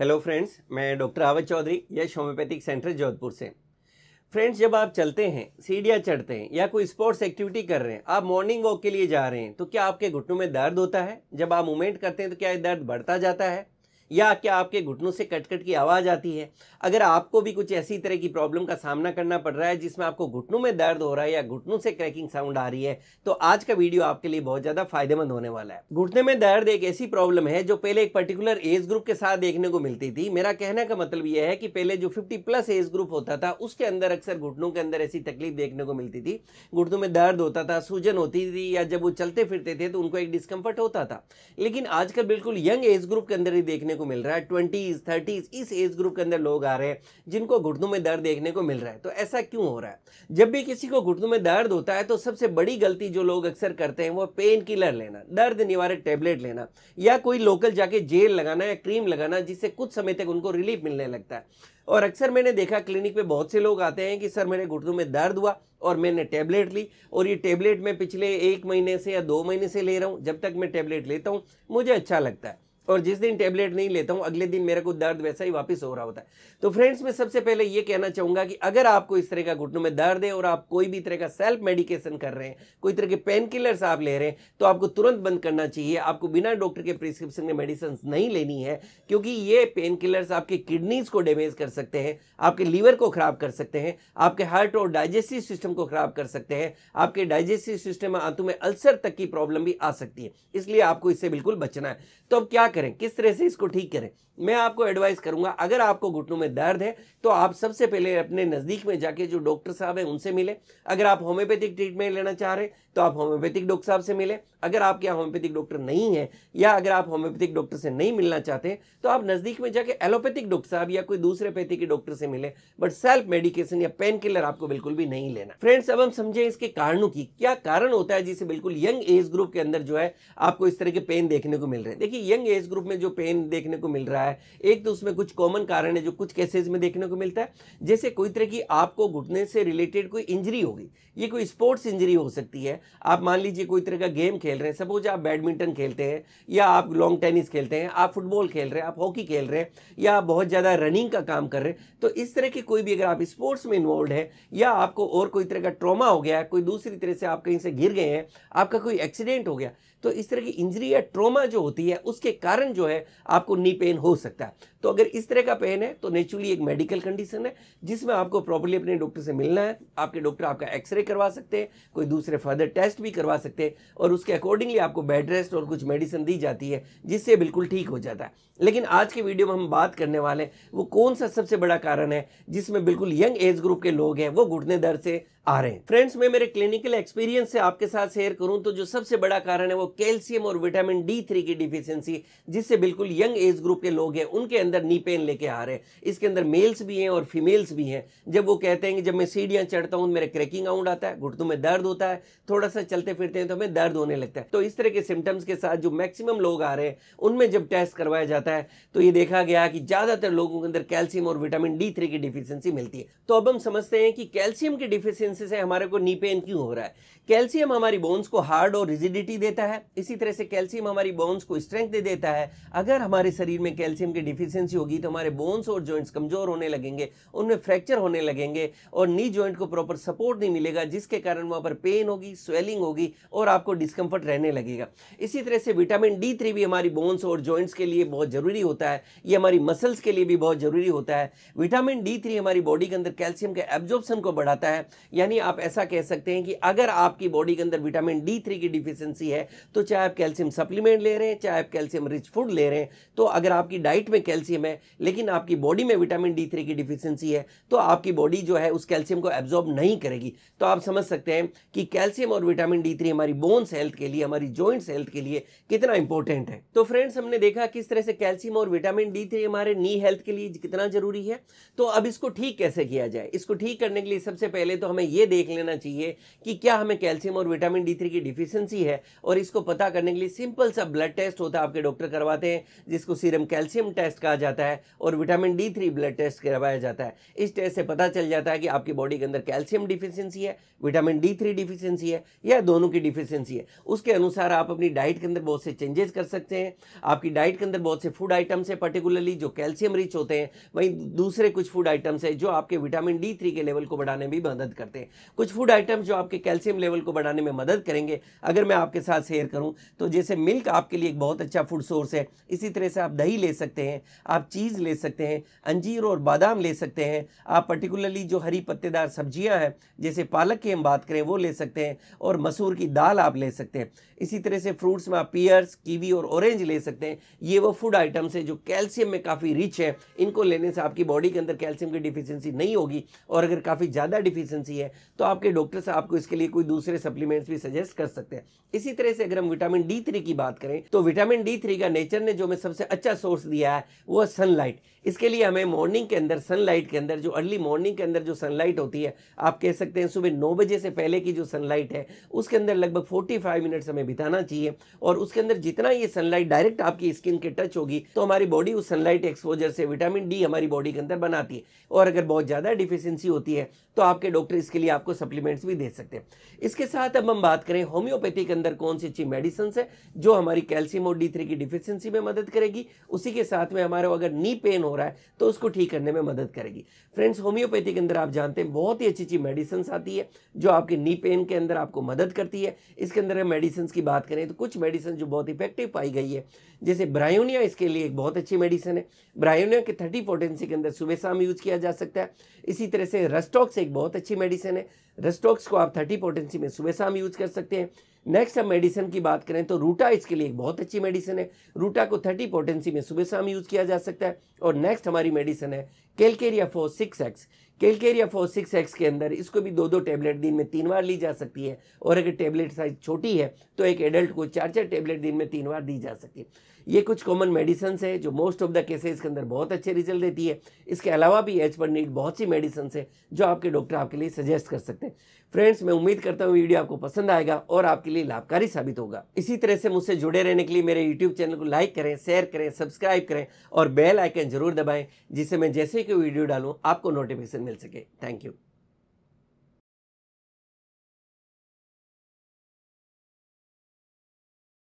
hello friends मैं doctor Aawat Chaudhary Yash homeopathic centre Jodhpur से friends जब आप चलते हैं सीढ़ियाँ चढ़ते हैं या कोई स्पोर्ट्स एक्टिविटी कर रहे हैं आप मॉर्निंग वॉक के लिए जा रहे हैं तो क्या आपके घुटनों में दर्द होता है जब आप मूवमेंट करते हैं तो क्या ये दर्द बढ़ता जाता है या क्या आपके घुटनों से कटकट की आवाज़ आती है अगर आपको भी कुछ ऐसी तरह की प्रॉब्लम का सामना करना पड़ रहा है जिसमें आपको घुटनों में दर्द हो रहा है या घुटनों से क्रैकिंग साउंड आ रही है तो आज का वीडियो आपके लिए बहुत ज़्यादा फायदेमंद होने वाला है घुटने में दर्द एक ऐसी प्रॉब्लम है जो पहले एक पर्टिकुलर एज ग्रुप के साथ देखने को मिलती थी मेरा कहने का मतलब यह है कि पहले जो फिफ्टी प्लस एज ग्रुप होता था उसके अंदर अक्सर घुटनों के अंदर ऐसी तकलीफ देखने को मिलती थी घुटनों में दर्द होता था सूजन होती थी या जब वो चलते फिरते थे तो उनको एक डिस्कम्फर्ट होता था लेकिन आजकल बिल्कुल यंग एज ग्रुप के अंदर ही देखने को मिल रहा है ट्वेंटीज़ थर्टीज़ इस एज ग्रुप के अंदर लोग आ रहे हैं जिनको घुटनों में दर्द देखने को मिल रहा है तो ऐसा क्यों हो रहा है जब भी किसी को घुटनों में दर्द होता है तो सबसे बड़ी गलती जो लोग अक्सर करते हैं वो पेन किलर लेना दर्द निवारक टेबलेट लेना या कोई लोकल जाके जेल लगाना या क्रीम लगाना जिससे कुछ समय तक उनको रिलीफ मिलने लगता है और अक्सर मैंने देखा क्लिनिक पे बहुत से लोग आते हैं कि सर मेरे घुटनों में दर्द हुआ और मैंने टैबलेट ली और ये टैबलेट मैं पिछले एक महीने से या दो महीने से ले रहा हूँ जब तक मैं टैबलेट लेता हूँ मुझे अच्छा लगता है और जिस दिन टेबलेट नहीं लेता हूँ अगले दिन मेरा को दर्द वैसा ही वापस हो रहा होता है तो फ्रेंड्स मैं सबसे पहले ये कहना चाहूँगा कि अगर आपको इस तरह का घुटनों में दर्द है और आप कोई भी तरह का सेल्फ मेडिकेशन कर रहे हैं कोई तरह के पेन किलर्स आप ले रहे हैं तो आपको तुरंत बंद करना चाहिए आपको बिना डॉक्टर के प्रिस्क्रिप्शन में मेडिसिन नहीं लेनी है क्योंकि ये पेन किलर्स आपके किडनीज को डैमेज कर सकते हैं आपके लीवर को खराब कर सकते हैं आपके हार्ट और डाइजेस्टिव सिस्टम को खराब कर सकते हैं आपके डाइजेस्टिव सिस्टम में आंतों में अल्सर तक की प्रॉब्लम भी आ सकती है इसलिए आपको इससे बिल्कुल बचना है तो अब क्या करें किस तरह से इसको ठीक करें मैं आपको एडवाइस करूंगा अगर आपको घुटनों में दर्द है तो आप सबसे पहले अपने नज़दीक में जाके जो डॉक्टर साहब हैं उनसे मिले अगर आप होम्योपैथिक ट्रीटमेंट लेना चाह रहे हैं तो आप होम्योपैथिक डॉक्टर साहब से मिले अगर आपके यहाँ होम्योपैथिक डॉक्टर नहीं है या अगर आप होम्योपैथिक डॉक्टर से नहीं मिलना चाहते तो आप नज़दीक में जाके एलोपैथिक डॉक्टर साहब या कोई दूसरे पैथी के डॉक्टर से मिले बट सेल्फ मेडिकेशन या पेन किलर आपको बिल्कुल भी नहीं लेना फ्रेंड्स अब हम समझें इसके कारणों की क्या कारण होता है जिसे बिल्कुल यंग एज ग्रुप के अंदर जो है आपको इस तरह के पेन देखने को मिल रहे हैं देखिए यंग एज ग्रुप में जो पेन देखने को मिल रहा है एक तो उसमें कुछ कॉमन कारण है जो कुछ केसेज में देखने को मिलता है जैसे कोई तरह की आपको घुटने से रिलेटेड कोई इंजरी होगी ये कोई स्पोर्ट्स इंजरी हो सकती है आप मान लीजिए कोई तरह का गेम खेल रहे हैं सपोज आप बैडमिंटन खेलते हैं या आप लॉन्ग टेनिस खेलते हैं आप फुटबॉल खेल रहे हैं आप हॉकी खेल रहे हैं या आप बहुत ज़्यादा रनिंग का काम कर रहे हैं तो इस तरह की कोई भी अगर आप स्पोर्ट्स में इन्वॉल्व है या आपको और कोई तरह का ट्रॉमा हो गया है कोई दूसरी तरह से आप कहीं से गिर गए हैं आपका कोई एक्सीडेंट हो गया तो इस तरह की इंजरी या ट्रोमा जो होती है उसके कारण जो है आपको नी पेन हो सकता है तो अगर इस तरह का पेन है तो नेचुरली एक मेडिकल कंडीशन है जिसमें आपको प्रॉपरली अपने डॉक्टर से मिलना है आपके डॉक्टर आपका एक्सरे करवा सकते हैं कोई दूसरे फर्दर टेस्ट भी करवा सकते हैं और उसके अकॉर्डिंगली आपको बेड रेस्ट और कुछ मेडिसिन दी जाती है जिससे बिल्कुल ठीक हो जाता है लेकिन आज के वीडियो में हम बात करने वाले हैं वो कौन सा सबसे बड़ा कारण है जिसमें बिल्कुल यंग एज ग्रुप के लोग हैं वो घुटने दर्द से आ रहे हैं फ्रेंड्स मैं मेरे क्लिनिकल एक्सपीरियंस से आपके साथ शेयर करूं तो जो सबसे बड़ा कारण है वो कैल्शियम और विटामिन डी थ्री की डिफिशियंसी जिससे बिल्कुल यंग एज ग्रुप के लोग हैं उनके अंदर नी पेन लेके आ रहे हैं इसके अंदर मेल्स भी हैं और फीमेल्स भी हैं जब वो कहते हैं कि जब मैं सीढ़ियाँ चढ़ता हूँ मेरे क्रैकिंग आउंड आता है घुटनों में दर्द होता है थोड़ा सा चलते फिरते हैं तो हमें दर्द होने लगता है तो इस तरह के सिम्टम्स के साथ जो मैक्सिमम लोग आ रहे हैं उनमें जब टेस्ट करवाया जाता है तो ये देखा गया कि ज़्यादातर लोगों के अंदर कैल्शियम और विटामिन डी थ्री की डिफिशियंसी मिलती है तो अब हम समझते हैं कि कैल्शियम की डिफिशियंसी सब्सटेंसेस हैं हमारे को नी पेन क्यों हो रहा है कैल्शियम हमारी बोन्स को हार्ड और रिजिडिटी देता है इसी तरह से कैल्शियम हमारी बोन्स को स्ट्रेंथ दे देता है अगर हमारे शरीर में कैल्शियम की डिफिशियंसी होगी तो हमारे बोन्स और जॉइंट्स कमज़ोर होने लगेंगे उनमें फ्रैक्चर होने लगेंगे और नी जॉइंट को प्रॉपर सपोर्ट नहीं मिलेगा जिसके कारण वहाँ पर पेन होगी स्वेलिंग होगी और आपको डिस्कम्फर्ट रहने लगेगा इसी तरह से विटामिन डी थ्री भी हमारी बोन्स और जॉइंट्स के लिए बहुत ज़रूरी होता है ये हमारी मसल्स के लिए भी बहुत ज़रूरी होता है विटामिन डी थ्री हमारी बॉडी के अंदर कैल्शियम के एब्जॉर्प्शन को बढ़ाता है यानी यानी आप ऐसा कह सकते हैं कि अगर आपकी बॉडी के अंदर विटामिन डी थ्री की डिफिशेंसी है तो चाहे आप कैल्शियम सप्लीमेंट ले रहे हैं चाहे आप कैल्शियम रिच फूड ले रहे हैं तो अगर आपकी डाइट में कैल्शियम है लेकिन आपकी बॉडी में विटामिन डी थ्री की डिफिशेंसी है तो आपकी बॉडी जो है उस कैल्शियम को एब्जॉर्ब नहीं करेगी तो आप समझ सकते हैं कि कैल्शियम और विटामिन डी थ्री हमारी बोन्स हेल्थ के लिए हमारी जॉइंट्स हेल्थ के लिए कितना इंपॉर्टेंट है तो फ्रेंड्स हमने देखा किस तरह से कैल्शियम और विटामिन डी थ्री हमारे नी हेल्थ के लिए कितना जरूरी है तो अब इसको ठीक कैसे किया जाए इसको ठीक करने के लिए सबसे पहले तो हमें ये देख लेना चाहिए कि क्या हमें कैल्शियम और विटामिन डी थ्री की डिफिशियंसी है और इसको पता करने के लिए सिंपल सा ब्लड टेस्ट होता है आपके डॉक्टर करवाते हैं जिसको सीरम कैल्शियम टेस्ट कहा जाता है और vitamin D three blood test करवाया जाता है इस टेस्ट से पता चल जाता है कि आपकी बॉडी के अंदर कैल्शियम डिफिशियंसी है विटामिन डी थ्री डिफिशियंसी है या दोनों की डिफिशियंसी है उसके अनुसार आप अपनी डाइट के अंदर बहुत से चेंजेस कर सकते हैं आपकी डाइट के अंदर बहुत से फूड आइटम्स है पर्टिकुलरली जो कैल्शियम रिच होते हैं वहीं दूसरे कुछ फूड आइटम्स है जो आपके विटामिन डी थ्री के लेवल को बढ़ाने में भी मदद करते हैं सकते हैं कुछ फूड आइटम्स जो आपके कैल्शियम लेवल को बढ़ाने में मदद करेंगे अगर मैं आपके साथ शेयर करूं तो जैसे मिल्क आपके लिए एक बहुत अच्छा फूड सोर्स है इसी तरह से आप दही ले सकते हैं आप चीज़ ले सकते हैं अंजीर और बादाम ले सकते हैं आप पर्टिकुलरली जो हरी पत्तेदार सब्जियाँ हैं जैसे पालक की हम बात करें वो ले सकते हैं और मसूर की दाल आप ले सकते हैं इसी तरह से फ्रूट्स में आप पियर्स कीवी और ऑरेंज ले सकते हैं ये वो फूड आइटम्स हैं जो कैल्शियम में काफ़ी रिच है इनको लेने से आपकी बॉडी के अंदर कैल्शियम की डिफिशेंसी नहीं होगी और अगर काफ़ी ज़्यादा डिफिशियंसी है है तो आपके डॉक्टर साहब आपको इसके लिए कोई दूसरे सप्लीमेंट्स भी सजेस्ट कर सकते हैं इसी तरह से अगर हम विटामिन डी थ्री की बात करें तो विटामिन डी थ्री का नेचर ने जो हमें सबसे अच्छा सोर्स दिया है वो सनलाइट इसके लिए हमें मॉर्निंग के अंदर सनलाइट के अंदर जो अर्ली मॉर्निंग के अंदर जो सनलाइट होती है आप कह सकते हैं सुबह नौ बजे से पहले की जो सनलाइट है उसके अंदर लगभग फोर्टी फाइव मिनट्स हमें बिताना चाहिए और उसके अंदर जितना ये सनलाइट डायरेक्ट आपकी स्किन के टच होगी तो हमारी बॉडी उस सनलाइट एक्सपोजर से विटामिन डी हमारी बॉडी के अंदर बनाती है और अगर बहुत ज़्यादा डिफिशेंसी होती है तो आपके डॉक्टर इसके लिए आपको सप्लीमेंट्स भी दे सकते हैं इसके साथ अब हम बात करें होम्योपैथी के अंदर कौन सी अच्छी मेडिसन है जो हमारी कैल्शियम और डी की डिफिशेंसी में मदद करेगी उसी के साथ में हमारा अगर नी पेन हो रहा है तो उसको ठीक करने में मदद करेगी फ्रेंड्स होम्योपैथी के अंदर आप जानते हैं बहुत ही अच्छी अच्छी मेडिसिन आती है जो आपके नी पेन के अंदर आपको मदद करती है इसके अंदर मेडिसिन की बात करें तो कुछ मेडिसिन जो बहुत इफेक्टिव पाई गई है जैसे ब्रायोनिया इसके लिए एक बहुत अच्छी मेडिसिन है ब्रायोनिया के थर्टी पोटेंसी के अंदर सुबह शाम यूज किया जा सकता है इसी तरह से रस्टॉक्स एक बहुत अच्छी मेडिसिन है रस्टॉक्स को आप थर्टी पोटेंसी में सुबह शाम यूज कर सकते हैं नेक्स्ट हम मेडिसिन की बात करें तो रूटा इसके लिए एक बहुत अच्छी मेडिसिन है रूटा को थर्टी पोटेंसी में सुबह शाम यूज़ किया जा सकता है और नेक्स्ट हमारी मेडिसिन है calcarea four six X calcarea four six X के अंदर इसको भी दो दो टेबलेट दिन में तीन बार ली जा सकती है और अगर टेबलेट साइज छोटी है तो एक एडल्ट को चार चार टेबलेट दिन में तीन बार दी जा सकती है ये कुछ कॉमन मेडिसन है जो मोस्ट ऑफ द केसेस के अंदर बहुत अच्छे रिजल्ट देती है इसके अलावा भी एच पर नीड बहुत सी मेडिसन है जो आपके डॉक्टर आपके लिए सजेस्ट कर सकते हैं फ्रेंड्स मैं उम्मीद करता हूँ वीडियो आपको पसंद आएगा और आपके लिए लाभकारी साबित होगा इसी तरह से मुझसे जुड़े रहने के लिए मेरे यूट्यूब चैनल को लाइक करें शेयर करें सब्सक्राइब करें और बेल आइकन जरूर दबाएं जिससे मैं जैसे ही कोई वीडियो डालूँ आपको नोटिफिकेशन मिल सके थैंक यू